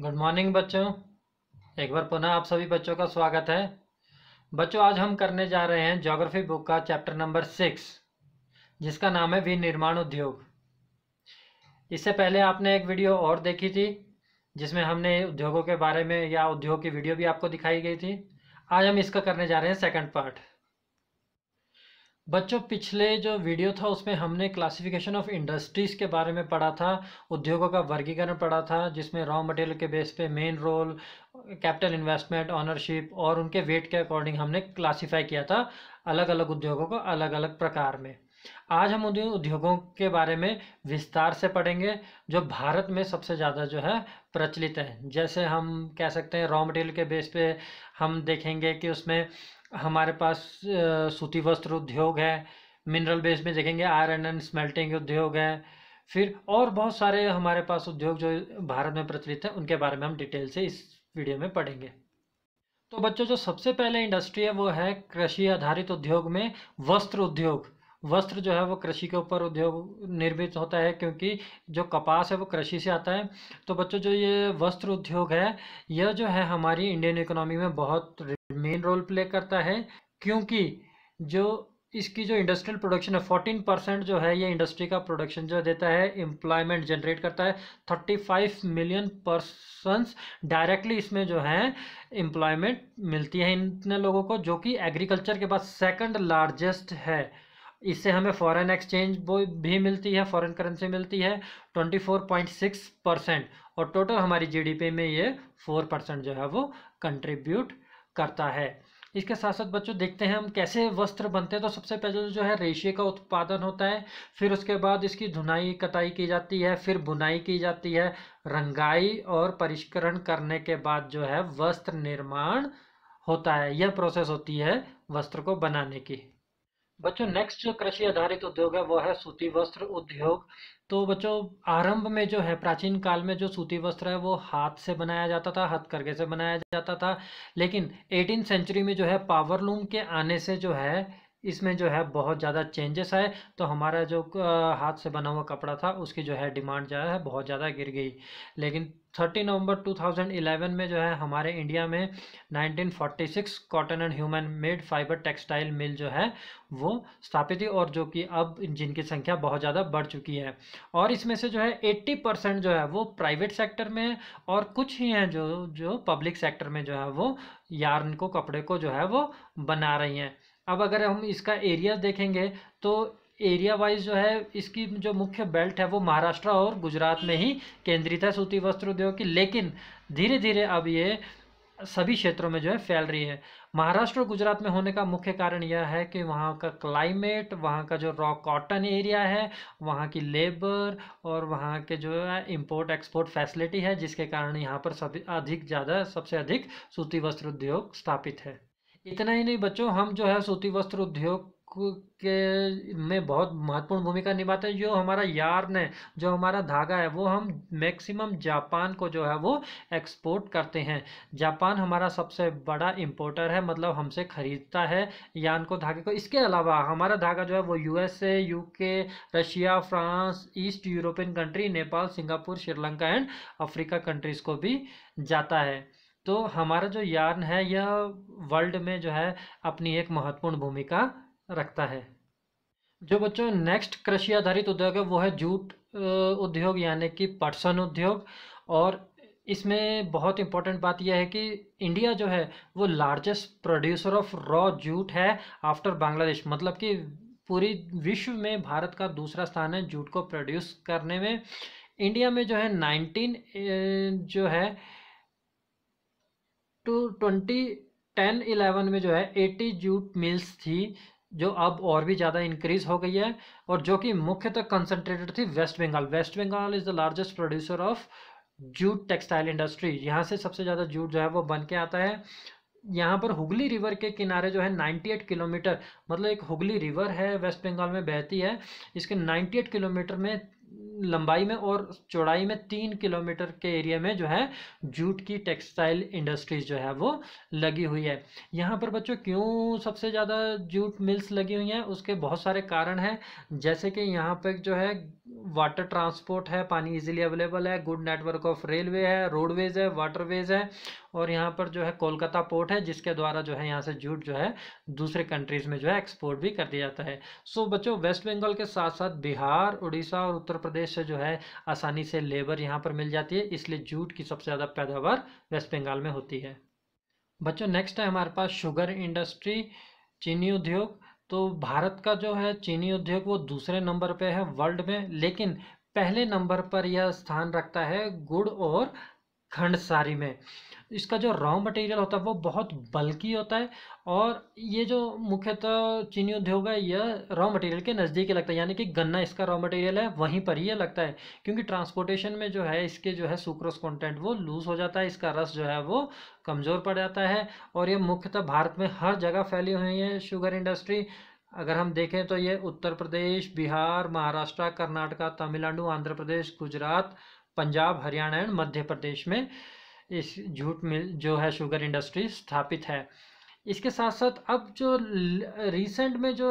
good morning बच्चों एक बार पुनः आप सभी बच्चों का स्वागत है बच्चों आज हम करने जा रहे हैं ज्योग्राफी बुक का चैप्टर नंबर सिक्स जिसका नाम है विनिर्माण उद्योग इससे पहले आपने एक वीडियो और देखी थी जिसमें हमने उद्योगों के बारे में या उद्योग की वीडियो भी आपको दिखाई गई थी आज हम इसका करने जा रहे हैं सेकेंड पार्ट बच्चों पिछले जो वीडियो था उसमें हमने क्लासिफिकेशन ऑफ इंडस्ट्रीज़ के बारे में पढ़ा था उद्योगों का वर्गीकरण पढ़ा था जिसमें रॉ मटेरियल के बेस पे main role capital investment ownership और उनके वेट के अकॉर्डिंग हमने क्लासिफाई किया था अलग अलग उद्योगों को अलग अलग प्रकार में आज हम उन उद्योगों के बारे में विस्तार से पढ़ेंगे जो भारत में सबसे ज़्यादा जो है प्रचलित हैं जैसे हम कह सकते हैं रॉ मटेरियल के बेस पे हम देखेंगे कि उसमें हमारे पास सूती वस्त्र उद्योग है मिनरल बेस में देखेंगे आयरन एंड स्मेल्टिंग उद्योग है फिर और बहुत सारे हमारे पास उद्योग जो भारत में प्रचलित हैं उनके बारे में हम डिटेल से इस वीडियो में पढ़ेंगे तो बच्चों जो सबसे पहले इंडस्ट्री है वो है कृषि आधारित उद्योग में वस्त्र उद्योग वस्त्र जो है वो कृषि के ऊपर उद्योग निर्मित होता है क्योंकि जो कपास है वो कृषि से आता है तो बच्चों जो ये वस्त्र उद्योग है यह जो है हमारी इंडियन इकोनॉमी में बहुत मेन रोल प्ले करता है क्योंकि जो इसकी जो इंडस्ट्रियल प्रोडक्शन है फोर्टीन परसेंट जो है ये इंडस्ट्री का प्रोडक्शन जो देता है एम्प्लॉयमेंट जनरेट करता है thirty five million persons directly इसमें जो है एम्प्लॉयमेंट मिलती है इन लोगों को जो कि एग्रीकल्चर के बाद सेकंड लार्जेस्ट है इससे हमें फॉरेन एक्सचेंज भी मिलती है फॉरेन करेंसी मिलती है 24.6 परसेंट और टोटल हमारी जीडीपी में ये 4 परसेंट जो है वो कंट्रीब्यूट करता है इसके साथ साथ बच्चों देखते हैं हम कैसे वस्त्र बनते हैं तो सबसे पहले जो है रेशे का उत्पादन होता है फिर उसके बाद इसकी धुनाई कटाई की जाती है फिर बुनाई की जाती है रंगाई और परिष्करण करने के बाद जो है वस्त्र निर्माण होता है यह प्रोसेस होती है वस्त्र को बनाने की बच्चों नेक्स्ट जो कृषि आधारित उद्योग है वो है सूती वस्त्र उद्योग तो बच्चों आरंभ में जो है प्राचीन काल में जो सूती वस्त्र है वो हाथ से बनाया जाता था हथकरघे से बनाया जाता था लेकिन एटीन सेंचुरी में जो है पावर लूम के आने से जो है इसमें जो है बहुत ज़्यादा चेंजेस आए तो हमारा जो हाथ से बना हुआ कपड़ा था उसकी जो है डिमांड जो है बहुत ज़्यादा गिर गई लेकिन थर्टी नवंबर 2011 में जो है हमारे इंडिया में 1946 cotton and human made fibre textile mill जो है वो स्थापित हुई और जो कि अब जिनकी संख्या बहुत ज़्यादा बढ़ चुकी है और इसमें से जो है 80 परसेंट जो है वो प्राइवेट सेक्टर में और कुछ ही हैं जो जो पब्लिक सेक्टर में जो है वो यार्न को कपड़े को जो है वो बना रही हैं अब अगर हम इसका एरिया देखेंगे तो एरिया वाइज जो है इसकी जो मुख्य बेल्ट है वो महाराष्ट्र और गुजरात में ही केंद्रित है सूती वस्त्र उद्योग की लेकिन धीरे धीरे अब ये सभी क्षेत्रों में जो है फैल रही है महाराष्ट्र और गुजरात में होने का मुख्य कारण यह है कि वहाँ का क्लाइमेट वहाँ का जो रॉ कॉटन एरिया है वहाँ की लेबर और वहाँ के जो है इम्पोर्ट एक्सपोर्ट फैसिलिटी है जिसके कारण यहाँ पर सभी अधिक ज़्यादा सबसे अधिक सूती वस्त्र उद्योग स्थापित है इतना ही नहीं बच्चों हम जो है सूती वस्त्र उद्योग के में बहुत महत्वपूर्ण भूमिका निभाता है जो हमारा यार्न है जो हमारा धागा है वो हम मैक्सिमम जापान को जो है वो एक्सपोर्ट करते हैं जापान हमारा सबसे बड़ा इम्पोर्टर है मतलब हमसे ख़रीदता है यान को धागे को इसके अलावा हमारा धागा जो है वो USA UK Russia France East European country Nepal Singapore Sri Lanka and Africa countries को भी जाता है तो हमारा जो यार्न है यह वर्ल्ड में जो है अपनी एक महत्वपूर्ण भूमिका रखता है जो बच्चों नेक्स्ट कृषि आधारित उद्योग है वो है जूट उद्योग यानी कि पटसन उद्योग और इसमें बहुत इंपॉर्टेंट बात यह है कि इंडिया जो है वो largest producer of raw jute है आफ्टर बांग्लादेश मतलब कि पूरी विश्व में भारत का दूसरा स्थान है जूट को प्रोड्यूस करने में इंडिया में जो है नाइनटीन जो है टू ट्वेंटी टेन इलेवन में जो है एटी जूट मिल्स थी जो अब और भी ज़्यादा इंक्रीज हो गई है और जो कि मुख्यतः कंसनट्रेटेड थी West Bengal West Bengal is the largest producer of jute textile industry यहाँ से सबसे ज़्यादा जूट जो है वो बन के आता है यहाँ पर हुगली रिवर के किनारे जो है 98 किलोमीटर मतलब एक हुगली रिवर है वेस्ट बंगाल में बहती है इसके 98 किलोमीटर में लंबाई में और चौड़ाई में तीन किलोमीटर के एरिया में जो है जूट की टेक्सटाइल इंडस्ट्रीज जो है वो लगी हुई है यहाँ पर बच्चों क्यों सबसे ज़्यादा जूट मिल्स लगी हुई हैं उसके बहुत सारे कारण हैं जैसे कि यहाँ पर जो है वाटर ट्रांसपोर्ट है पानी इजीली अवेलेबल है गुड नेटवर्क ऑफ रेलवे है रोडवेज है वाटरवेज है और यहाँ पर जो है कोलकाता पोर्ट है जिसके द्वारा जो है यहाँ से जूट जो है दूसरे कंट्रीज़ में जो है एक्सपोर्ट भी कर दिया जाता है सो बच्चों वेस्ट बंगाल के साथ साथ बिहार उड़ीसा और उत्तर उत्तर प्रदेश से जो है आसानी से लेबर यहाँ पर मिल जाती है इसलिए जूट की सबसे ज़्यादा पैदावार वेस्ट बंगाल में होती है बच्चों नेक्स्ट है हमारे पास शुगर इंडस्ट्री चीनी उद्योग तो भारत का जो है चीनी उद्योग वो दूसरे नंबर पे है वर्ल्ड में लेकिन पहले नंबर पर यह स्थान रखता है गुड़ और खंड सारी में इसका जो रॉ मटेरियल होता है वो बहुत बल्कि होता है और ये जो मुख्यतः चीनी उद्योग है यह रॉ मटेरियल के नज़दीक लगता है यानी कि गन्ना इसका रॉ मटेरियल है वहीं पर ही लगता है क्योंकि ट्रांसपोर्टेशन में जो है इसके जो है सुक्रोस कंटेंट वो लूज़ हो जाता है इसका रस जो है वो कमज़ोर पड़ जाता है और ये मुख्यतः भारत में हर जगह फैली हुई है शुगर इंडस्ट्री अगर हम देखें तो ये उत्तर प्रदेश बिहार महाराष्ट्र कर्नाटका तमिलनाडु आंध्र प्रदेश गुजरात पंजाब हरियाणा एंड मध्य प्रदेश में इस जूट मिल जो है शुगर इंडस्ट्री स्थापित है इसके साथ साथ अब जो रिसेंट में जो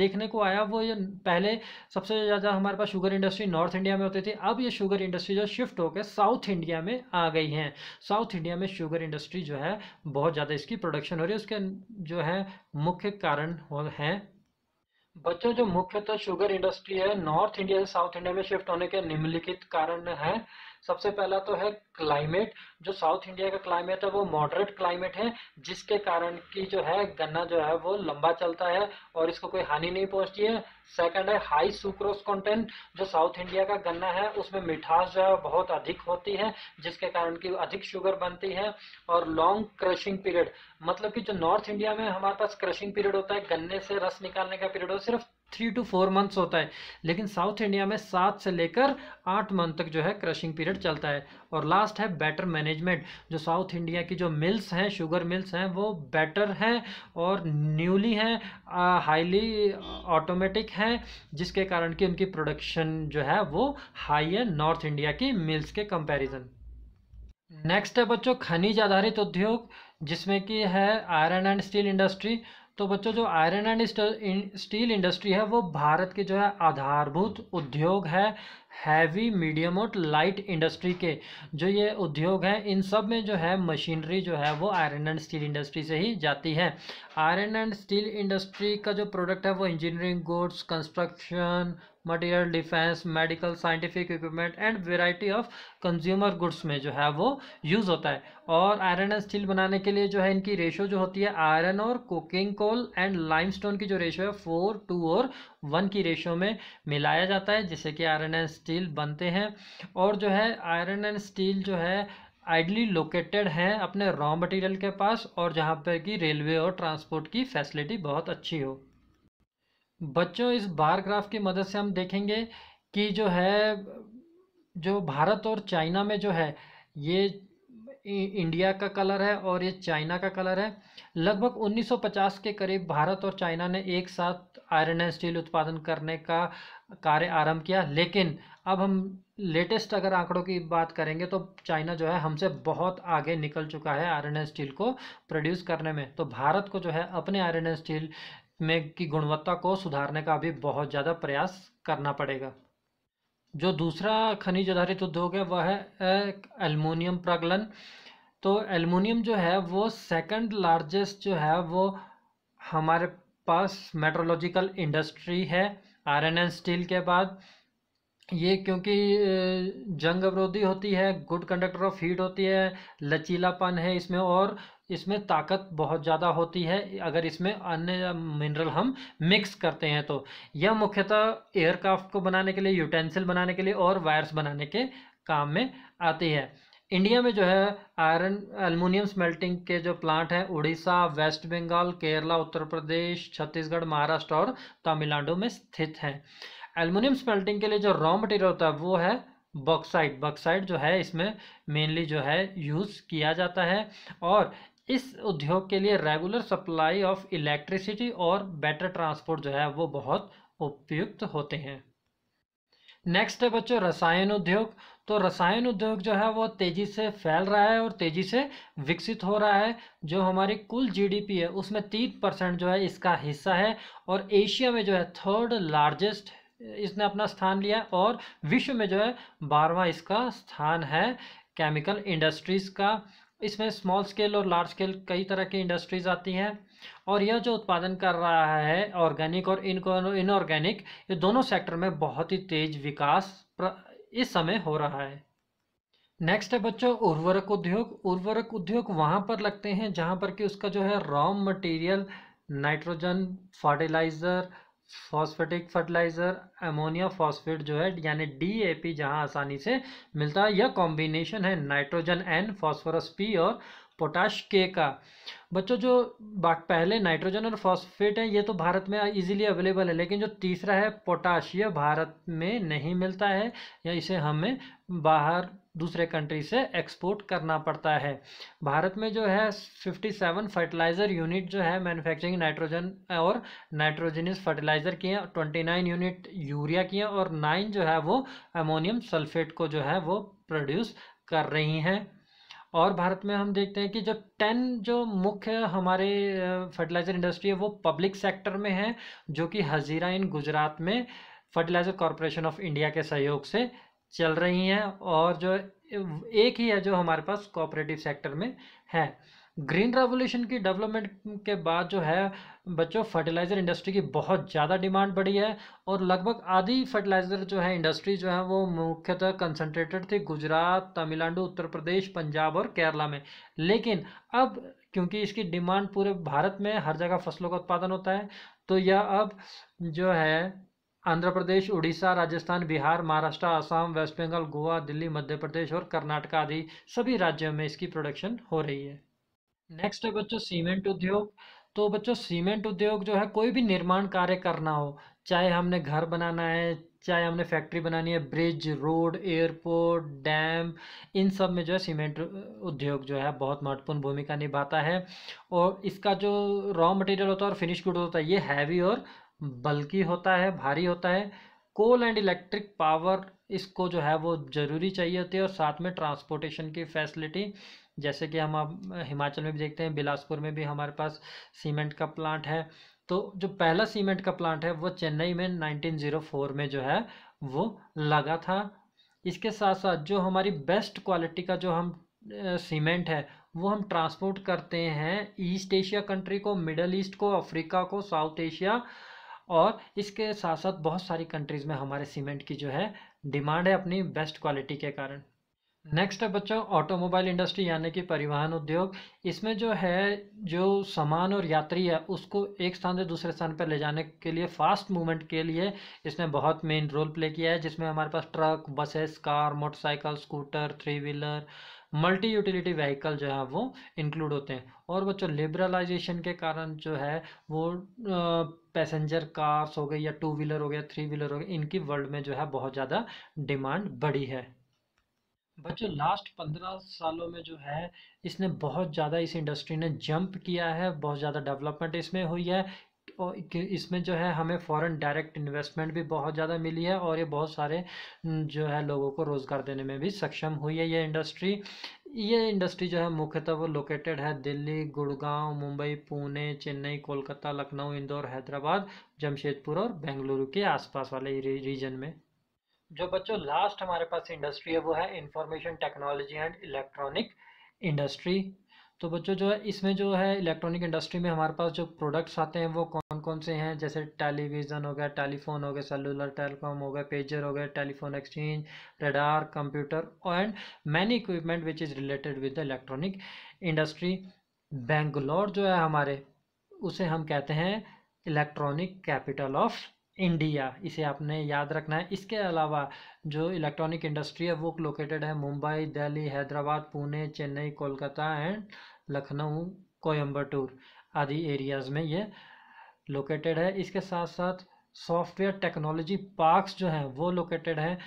देखने को आया वो ये पहले सबसे ज़्यादा हमारे पास शुगर इंडस्ट्री नॉर्थ इंडिया में होती थी अब ये शुगर इंडस्ट्री जो शिफ्ट होकर साउथ इंडिया में आ गई है साउथ इंडिया में शुगर इंडस्ट्री जो है बहुत ज़्यादा इसकी प्रोडक्शन हो रही है उसके जो है मुख्य कारण हैं बच्चों जो मुख्यतः शुगर इंडस्ट्री है नॉर्थ इंडिया से साउथ इंडिया में शिफ्ट होने के निम्नलिखित कारण है सबसे पहला तो है क्लाइमेट जो साउथ इंडिया का क्लाइमेट है वो मॉडरेट क्लाइमेट है जिसके कारण की जो है गन्ना जो है वो लंबा चलता है और इसको कोई हानि नहीं पहुंचती है सेकंड है हाई सुक्रोस कंटेंट जो साउथ इंडिया का गन्ना है उसमें मिठास जो है बहुत अधिक होती है जिसके कारण की अधिक शुगर बनती है और लॉन्ग क्रशिंग पीरियड मतलब कि जो नॉर्थ इंडिया में हमारे पास क्रशिंग पीरियड होता है गन्ने से रस निकालने का पीरियड हो सिर्फ थ्री टू फोर मंथ्स होता है लेकिन साउथ इंडिया में सात से लेकर आठ मंथ तक जो है क्रशिंग पीरियड चलता है और लास्ट है बेटर मैनेजमेंट जो साउथ इंडिया की जो मिल्स हैं शुगर मिल्स हैं वो बेटर हैं और न्यूली हैं हाईली ऑटोमेटिक हैं जिसके कारण कि उनकी प्रोडक्शन जो है वो हाई है नॉर्थ इंडिया की मिल्स के कंपैरिजन नेक्स्ट है बच्चों खनिज आधारित उद्योग जिसमें कि है आयरन एंड स्टील इंडस्ट्री तो बच्चों जो आयरन एंड स्टील इंडस्ट्री है वो भारत के जो है आधारभूत उद्योग है हैवी मीडियम और लाइट इंडस्ट्री के जो ये उद्योग हैं इन सब में जो है मशीनरी जो है वो आयरन एंड स्टील इंडस्ट्री से ही जाती है आयरन एंड स्टील इंडस्ट्री का जो प्रोडक्ट है वो engineering goods construction material defence medical scientific equipment and variety of consumer goods में जो है वो यूज़ होता है और आयरन एंड स्टील बनाने के लिए जो है इनकी रेशो जो होती है आयरन और कोकिंग कोल एंड लाइमस्टोन की जो रेशो है फोर टू और वन की रेशो में मिलाया जाता है जिससे कि आयरन एंड स्टील बनते हैं और जो है आयरन एंड स्टील जो है आइडली लोकेटेड हैं अपने रॉ मटेरियल के पास और जहाँ पर कि रेलवे और ट्रांसपोर्ट की फैसिलिटी बहुत अच्छी हो बच्चों इस बार ग्राफ की मदद से हम देखेंगे कि जो है जो भारत और चाइना में जो है ये इंडिया का कलर है और ये चाइना का कलर है लगभग 1950 के करीब भारत और चाइना ने एक साथ आयरन एंड स्टील उत्पादन करने का कार्य आरंभ किया लेकिन अब हम लेटेस्ट अगर आंकड़ों की बात करेंगे तो चाइना जो है हमसे बहुत आगे निकल चुका है आयरन एंड स्टील को प्रोड्यूस करने में तो भारत को जो है अपने आयरन एंड स्टील में की गुणवत्ता को सुधारने का भी बहुत ज़्यादा प्रयास करना पड़ेगा जो दूसरा खनिज आधारित उद्योग है वह है एलमिनियम प्रगलन तो एलमिनियम जो है वो सेकंड लार्जेस्ट जो है वो हमारे पास मेट्रोलॉजिकल इंडस्ट्री है आयरन एंड स्टील के बाद ये क्योंकि जंग अवरोधी होती है गुड कंडक्टर ऑफ हीट होती है लचीलापन है इसमें और इसमें ताकत बहुत ज़्यादा होती है अगर इसमें अन्य मिनरल हम मिक्स करते हैं तो यह मुख्यतः एयरक्राफ्ट को बनाने के लिए यूटेंसिल बनाने के लिए और वायर्स बनाने के काम में आती है इंडिया में जो है आयरन अल्मोनियम स्मेल्टिंग के जो प्लांट हैं उड़ीसा वेस्ट बंगाल केरला उत्तर प्रदेश छत्तीसगढ़ महाराष्ट्र और तमिलनाडु में स्थित हैं एलमिनियम स्मेल्टिंग के लिए जो रॉ मटेरियल होता है वो है बॉक्साइड बॉक्साइड जो है इसमें मेनली जो है यूज़ किया जाता है और इस उद्योग के लिए रेगुलर सप्लाई ऑफ इलेक्ट्रिसिटी और बेटर ट्रांसपोर्ट जो है वो बहुत उपयुक्त होते हैं नेक्स्ट है बच्चों रसायन उद्योग तो रसायन उद्योग जो है वो तेज़ी से फैल रहा है और तेज़ी से विकसित हो रहा है जो हमारी कुल जीडीपी है उसमें तीन परसेंट जो है इसका हिस्सा है और एशिया में जो है थर्ड लार्जेस्ट इसने अपना स्थान लिया और विश्व में जो है बारवा इसका स्थान है केमिकल इंडस्ट्रीज़ का इसमें स्मॉल स्केल और लार्ज स्केल कई तरह की इंडस्ट्रीज आती हैं और यह जो उत्पादन कर रहा है ऑर्गेनिक और इनऑर्गेनिक ये दोनों सेक्टर में बहुत ही तेज विकास इस समय हो रहा है नेक्स्ट है बच्चों उर्वरक उद्योग उर्वरक उद्योग वहाँ पर लगते हैं जहाँ पर कि उसका जो है raw material nitrogen fertiliser phosphatic fertiliser ammonia phosphate जो है यानी पी जहां आसानी से मिलता है यह कॉम्बिनेशन है नाइट्रोजन एन फॉस्फोरस पी और पोटाश के का बच्चों जो पहले नाइट्रोजन और फॉस्फेट है ये तो भारत में इजीली अवेलेबल है लेकिन जो तीसरा है पोटाश ये भारत में नहीं मिलता है या इसे हमें बाहर दूसरे कंट्री से एक्सपोर्ट करना पड़ता है भारत में जो है 57 फर्टिलाइज़र यूनिट जो है मैन्युफैक्चरिंग नाइट्रोजन और नाइट्रोजनस फर्टिलाइज़र की हैं ट्वेंटी यूनिट यूरिया की हैं और नाइन जो है वो अमोनियम सल्फेट को जो है वो प्रोड्यूस कर रही हैं और भारत में हम देखते हैं कि जो टेन जो मुख्य हमारे फर्टिलाइज़र इंडस्ट्री है वो पब्लिक सेक्टर में है जो कि हजीरा इन गुजरात में फर्टिलाइज़र कॉरपोरेशन ऑफ इंडिया के सहयोग से चल रही हैं और जो एक ही है जो हमारे पास कोऑपरेटिव सेक्टर में है ग्रीन रेवोल्यूशन की डेवलपमेंट के बाद जो है बच्चों फर्टिलाइज़र इंडस्ट्री की बहुत ज़्यादा डिमांड बढ़ी है और लगभग आधी फर्टिलाइज़र जो है इंडस्ट्री जो है वो मुख्यतः कंसंट्रेटेड थी गुजरात तमिलनाडु उत्तर प्रदेश पंजाब और केरला में लेकिन अब क्योंकि इसकी डिमांड पूरे भारत में हर जगह फसलों का उत्पादन होता है तो यह अब जो है आंध्र प्रदेश उड़ीसा राजस्थान बिहार महाराष्ट्र आसाम वेस्ट बंगाल गोवा दिल्ली मध्य प्रदेश और कर्नाटका आदि सभी राज्यों में इसकी प्रोडक्शन हो रही है नेक्स्ट है बच्चों सीमेंट उद्योग तो बच्चों सीमेंट उद्योग जो है कोई भी निर्माण कार्य करना हो चाहे हमने घर बनाना है चाहे हमने फैक्ट्री बनानी है ब्रिज रोड एयरपोर्ट डैम इन सब में जो है सीमेंट उद्योग जो है बहुत महत्वपूर्ण भूमिका निभाता है और इसका जो रॉ मटेरियल होता है और फिनिश गुड होता है ये हैवी और बल्कि होता है भारी होता है कोल एंड इलेक्ट्रिक पावर इसको जो है वो ज़रूरी चाहिए होती है और साथ में ट्रांसपोर्टेशन की फैसिलिटी जैसे कि हम आप हिमाचल में भी देखते हैं बिलासपुर में भी हमारे पास सीमेंट का प्लांट है तो जो पहला सीमेंट का प्लांट है वो चेन्नई में 1904 में जो है वो लगा था इसके साथ साथ जो हमारी बेस्ट क्वालिटी का जो हम सीमेंट है वो हम ट्रांसपोर्ट करते हैं ईस्ट एशिया कंट्री को मिडल ईस्ट को अफ्रीका को साउथ एशिया और इसके साथ साथ बहुत सारी कंट्रीज़ में हमारे सीमेंट की जो है डिमांड है अपनी बेस्ट क्वालिटी के कारण नेक्स्ट है बच्चों ऑटोमोबाइल इंडस्ट्री यानी कि परिवहन उद्योग इसमें जो है जो सामान और यात्री है उसको एक स्थान से दूसरे स्थान पर ले जाने के लिए फास्ट मूवमेंट के लिए इसने बहुत मेन रोल प्ले किया है जिसमें हमारे पास truck buses car motorcycle scooter three wheeler multi utility vehicle जो है वो इंक्लूड होते हैं और बच्चों लिबरलाइजेशन के कारण जो है वो पैसेंजर कार्स हो गए या टू व्हीलर हो गया थ्री व्हीलर हो गया इनकी वर्ल्ड में जो है बहुत ज़्यादा डिमांड बढ़ी है बच्चों लास्ट पंद्रह सालों में जो है इसने बहुत ज़्यादा इस इंडस्ट्री ने जंप किया है बहुत ज़्यादा डेवलपमेंट इसमें हुई है इसमें जो है हमें फ़ॉरेन डायरेक्ट इन्वेस्टमेंट भी बहुत ज़्यादा मिली है और ये बहुत सारे जो है लोगों को रोज़गार देने में भी सक्षम हुई है ये इंडस्ट्री ये इंडस्ट्री जो है मुख्यतः वो लोकेटेड है दिल्ली गुड़गांव मुंबई पुणे चेन्नई कोलकाता लखनऊ इंदौर हैदराबाद जमशेदपुर और बेंगलुरु के आसपास वाले रीजन में जो बच्चों लास्ट हमारे पास इंडस्ट्री है वो है information technology and electronic industry तो बच्चों जो है इसमें जो है इलेक्ट्रॉनिक इंडस्ट्री में हमारे पास जो प्रोडक्ट्स आते हैं वो कौन कौन से हैं जैसे टेलीविज़न हो गया टेलीफोन हो गया सेलुलर टेलीकॉम हो गया पेजर हो गया telephone exchange radar computer and many equipment which is related with the electronic industry Bangalore जो है हमारे उसे हम कहते हैं इलेक्ट्रॉनिक कैपिटल ऑफ इंडिया इसे आपने याद रखना है इसके अलावा जो इलेक्ट्रॉनिक इंडस्ट्री है वो लोकेटेड है मुंबई दिल्ली हैदराबाद पुणे चेन्नई कोलकाता एंड लखनऊ कोयम्बटूर आदि एरियाज़ में ये लोकेटेड है इसके साथ साथ सॉफ्टवेयर टेक्नोलॉजी पार्क्स जो हैं वो लोकेटेड हैं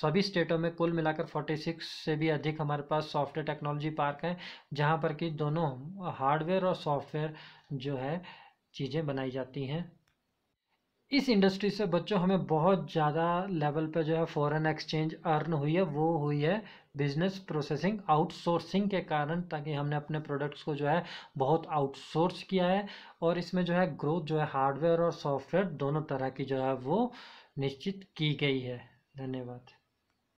सभी स्टेटों में कुल मिलाकर 46 से भी अधिक हमारे पास सॉफ्टवेयर टेक्नोलॉजी पार्क हैं जहाँ पर कि दोनों हार्डवेयर और सॉफ्टवेयर जो है चीज़ें बनाई जाती हैं इस इंडस्ट्री से बच्चों हमें बहुत ज़्यादा लेवल पे जो है फॉरेन एक्सचेंज अर्न हुई है वो हुई है बिजनेस प्रोसेसिंग आउटसोर्सिंग के कारण ताकि हमने अपने प्रोडक्ट्स को जो है बहुत आउटसोर्स किया है और इसमें जो है ग्रोथ जो है हार्डवेयर और सॉफ्टवेयर दोनों तरह की जो है वो निश्चित की गई है धन्यवाद